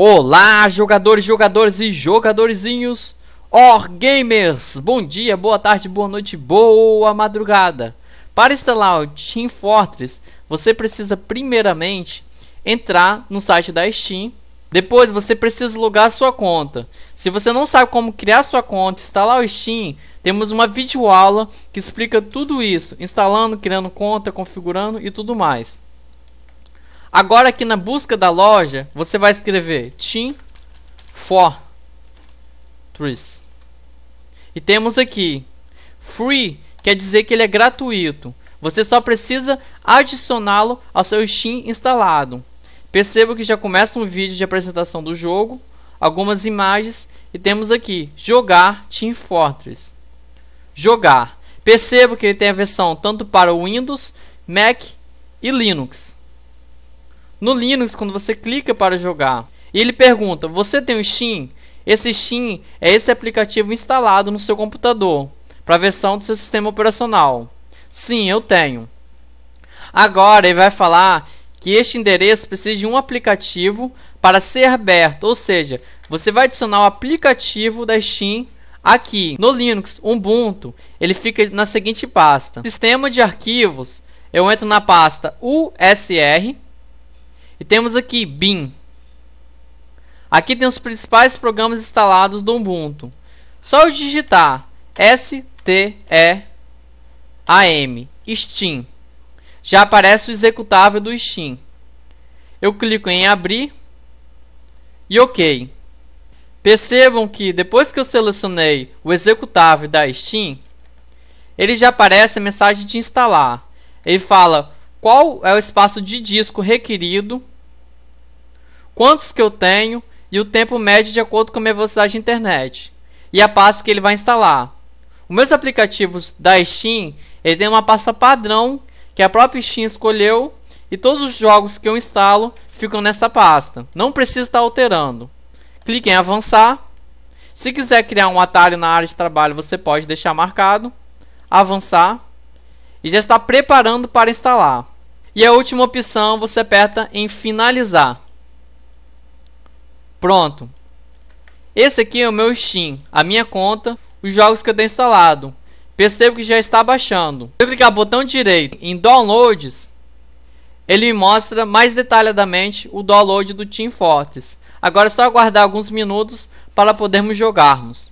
Olá, jogadores, jogadores e jogadorzinhos, or gamers. Bom dia, boa tarde, boa noite, boa madrugada. Para instalar o Team Fortress, você precisa primeiramente entrar no site da Steam. Depois você precisa logar sua conta. Se você não sabe como criar sua conta, instalar o Steam, temos uma videoaula que explica tudo isso, instalando, criando conta, configurando e tudo mais. Agora aqui na busca da loja, você vai escrever Team for Trees. E temos aqui Free, quer dizer que ele é gratuito. Você só precisa adicioná-lo ao seu Steam instalado. Perceba que já começa um vídeo de apresentação do jogo, algumas imagens e temos aqui jogar Team Fortress. Jogar. Perceba que ele tem a versão tanto para Windows, Mac e Linux no Linux quando você clica para jogar. E ele pergunta: "Você tem o um Steam?" Esse Steam é esse aplicativo instalado no seu computador para a versão do seu sistema operacional. Sim, eu tenho. Agora ele vai falar que este endereço precisa de um aplicativo para ser aberto, ou seja, você vai adicionar o aplicativo da Steam aqui no Linux Ubuntu. Ele fica na seguinte pasta: sistema de arquivos. Eu entro na pasta USR e temos aqui bin. Aqui tem os principais programas instalados do Ubuntu. Só eu digitar STEAM Steam. Já aparece o executável do Steam. Eu clico em abrir e OK. Percebam que depois que eu selecionei o executável da Steam, ele já aparece a mensagem de instalar. Ele fala qual é o espaço de disco requerido, quantos que eu tenho e o tempo médio de acordo com a minha velocidade de internet e a pasta que ele vai instalar. Os meus aplicativos da Steam ele tem uma pasta padrão que a própria Steam escolheu e todos os jogos que eu instalo ficam nessa pasta. Não precisa estar alterando. Clique em avançar. Se quiser criar um atalho na área de trabalho, você pode deixar marcado, avançar e já está preparando para instalar. E a última opção você aperta em finalizar. Pronto. Esse aqui é o meu Steam, a minha conta, os jogos que eu tenho instalado. Percebo que já está baixando. Se eu clicar botão direito em Downloads, ele me mostra mais detalhadamente o download do Team Fortress. Agora é só aguardar alguns minutos para podermos jogarmos.